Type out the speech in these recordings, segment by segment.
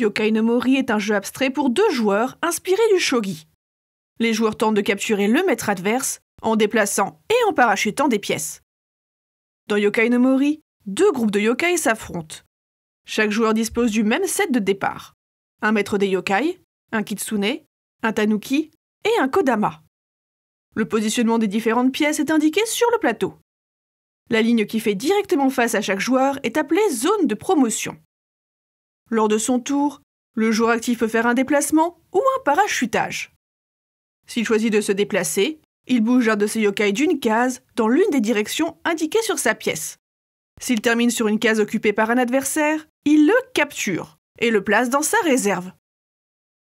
Yokai no Mori est un jeu abstrait pour deux joueurs inspiré du shogi. Les joueurs tentent de capturer le maître adverse en déplaçant et en parachutant des pièces. Dans Yokai no Mori, deux groupes de yokai s'affrontent. Chaque joueur dispose du même set de départ. Un maître des yokai, un kitsune, un tanuki et un kodama. Le positionnement des différentes pièces est indiqué sur le plateau. La ligne qui fait directement face à chaque joueur est appelée zone de promotion lors de son tour, le joueur actif peut faire un déplacement ou un parachutage. S'il choisit de se déplacer, il bouge un de ses yokai d'une case dans l'une des directions indiquées sur sa pièce. S'il termine sur une case occupée par un adversaire, il le capture et le place dans sa réserve.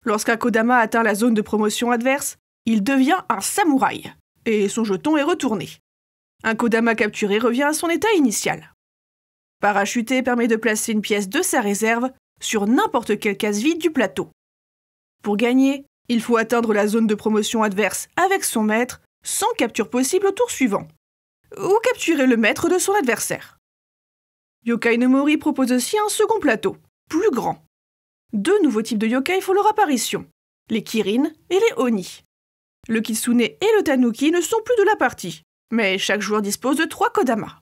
Lorsqu'un Kodama atteint la zone de promotion adverse, il devient un samouraï et son jeton est retourné. Un Kodama capturé revient à son état initial. Parachuter permet de placer une pièce de sa réserve sur n'importe quelle case vide du plateau. Pour gagner, il faut atteindre la zone de promotion adverse avec son maître, sans capture possible au tour suivant, ou capturer le maître de son adversaire. Yokai Nomori propose aussi un second plateau, plus grand. Deux nouveaux types de yokai font leur apparition, les Kirin et les Oni. Le Kitsune et le Tanuki ne sont plus de la partie, mais chaque joueur dispose de trois Kodama.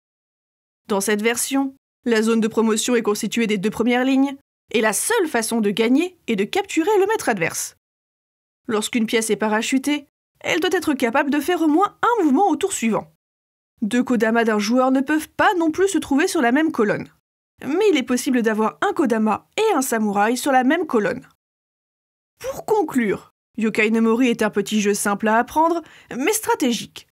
Dans cette version, la zone de promotion est constituée des deux premières lignes, et la seule façon de gagner est de capturer le maître adverse. Lorsqu'une pièce est parachutée, elle doit être capable de faire au moins un mouvement au tour suivant. Deux kodama d'un joueur ne peuvent pas non plus se trouver sur la même colonne. Mais il est possible d'avoir un kodama et un samouraï sur la même colonne. Pour conclure, Yokai Nemori est un petit jeu simple à apprendre, mais stratégique.